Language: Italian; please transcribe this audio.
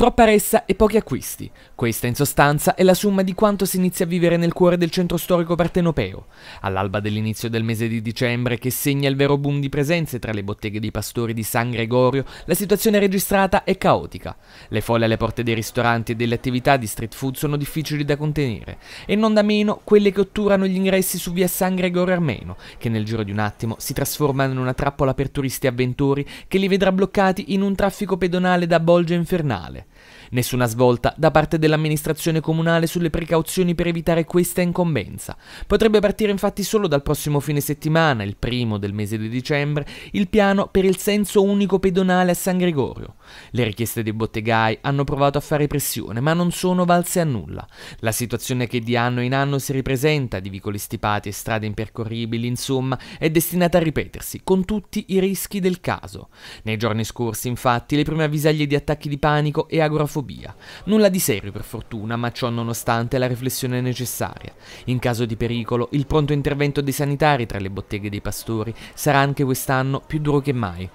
Troppa ressa e pochi acquisti. Questa in sostanza è la somma di quanto si inizia a vivere nel cuore del centro storico partenopeo. All'alba dell'inizio del mese di dicembre, che segna il vero boom di presenze tra le botteghe dei pastori di San Gregorio, la situazione registrata è caotica. Le folle alle porte dei ristoranti e delle attività di street food sono difficili da contenere, e non da meno quelle che otturano gli ingressi su via San Gregorio Armeno, che nel giro di un attimo si trasformano in una trappola per turisti avventori che li vedrà bloccati in un traffico pedonale da bolgia infernale. Nessuna svolta da parte dell'amministrazione comunale sulle precauzioni per evitare questa incombenza. Potrebbe partire infatti solo dal prossimo fine settimana, il primo del mese di dicembre, il piano per il senso unico pedonale a San Gregorio. Le richieste dei bottegai hanno provato a fare pressione, ma non sono valse a nulla. La situazione che di anno in anno si ripresenta, di vicoli stipati e strade impercorribili, insomma, è destinata a ripetersi, con tutti i rischi del caso. Nei giorni scorsi, infatti, le prime avvisaglie di attacchi di panico e agonia agorafobia. Nulla di serio per fortuna, ma ciò nonostante la riflessione è necessaria. In caso di pericolo, il pronto intervento dei sanitari tra le botteghe dei pastori sarà anche quest'anno più duro che mai.